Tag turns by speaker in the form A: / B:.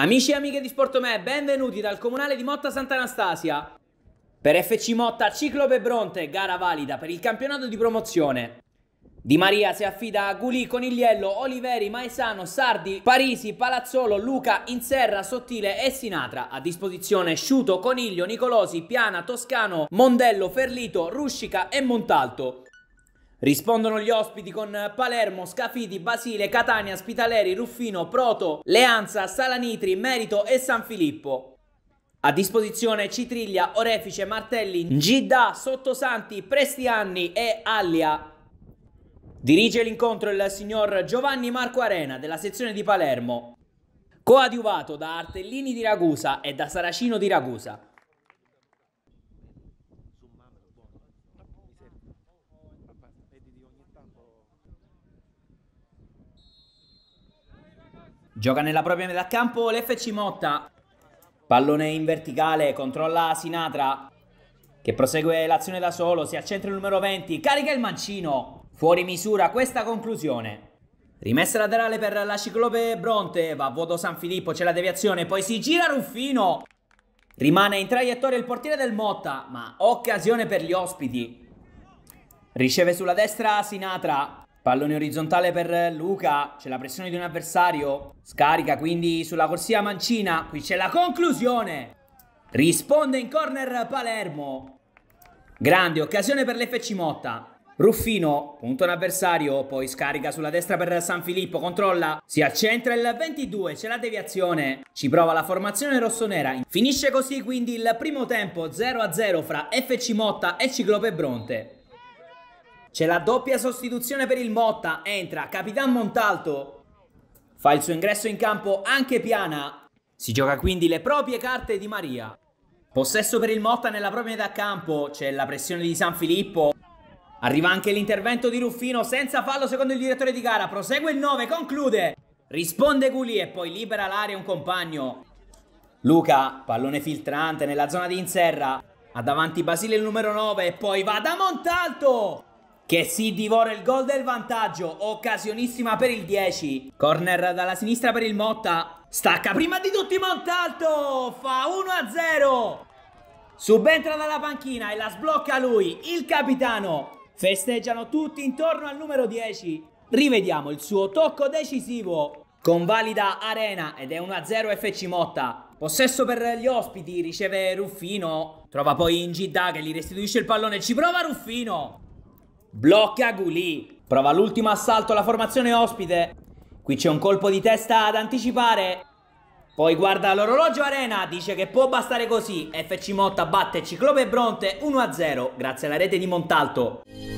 A: Amici e amiche di Sportome, benvenuti dal comunale di Motta Sant'Anastasia. Per FC Motta, Ciclope Bronte, gara valida per il campionato di promozione. Di Maria si affida a Gulì, Conigliello, Oliveri, Maesano, Sardi, Parisi, Palazzolo, Luca, Inserra, Sottile e Sinatra. A disposizione Sciuto, Coniglio, Nicolosi, Piana, Toscano, Mondello, Ferlito, Ruscica e Montalto. Rispondono gli ospiti con Palermo, Scafidi, Basile, Catania, Spitaleri, Ruffino, Proto, Leanza, Salanitri, Merito e San Filippo. A disposizione Citriglia, Orefice, Martelli, Gidda, Sottosanti, Prestianni e Allia. Dirige l'incontro il signor Giovanni Marco Arena della sezione di Palermo, coadiuvato da Artellini di Ragusa e da Saracino di Ragusa. Gioca nella propria metà campo l'FC Motta. Pallone in verticale, controlla Sinatra che prosegue l'azione da solo, si accentra il numero 20, carica il mancino. Fuori misura questa conclusione. Rimessa laterale per la Ciclope Bronte, va a vuoto San Filippo, c'è la deviazione, poi si gira Ruffino. Rimane in traiettoria il portiere del Motta, ma occasione per gli ospiti. Riceve sulla destra Sinatra, Pallone orizzontale per Luca, c'è la pressione di un avversario, scarica quindi sulla corsia Mancina, qui c'è la conclusione, risponde in corner Palermo, grande occasione per l'FC Motta, Ruffino punta un avversario, poi scarica sulla destra per San Filippo, controlla, si accentra il 22, c'è la deviazione, ci prova la formazione rossonera, finisce così quindi il primo tempo 0-0 fra FC Motta e Ciclope Bronte. C'è la doppia sostituzione per il Motta. Entra Capitan Montalto. Fa il suo ingresso in campo anche Piana. Si gioca quindi le proprie carte di Maria. Possesso per il Motta nella propria metà campo. C'è la pressione di San Filippo. Arriva anche l'intervento di Ruffino senza fallo secondo il direttore di gara. Prosegue il 9, conclude. Risponde Guli e poi libera l'area un compagno. Luca, pallone filtrante nella zona di Inserra. Ha davanti Basile il numero 9 e poi va da Montalto che si divora il gol del vantaggio, occasionissima per il 10. Corner dalla sinistra per il Motta. Stacca prima di tutti Montalto, fa 1-0. Subentra dalla panchina e la sblocca lui, il capitano. Festeggiano tutti intorno al numero 10. Rivediamo il suo tocco decisivo. Convalida Arena ed è 1-0 FC Motta. Possesso per gli ospiti, riceve Ruffino. Trova poi Ingidda che gli restituisce il pallone, ci prova Ruffino. Blocca Gulì. Prova l'ultimo assalto alla formazione ospite. Qui c'è un colpo di testa ad anticipare. Poi guarda l'orologio Arena, dice che può bastare così. FC Motta batte Ciclope Bronte 1-0 grazie alla rete di Montalto.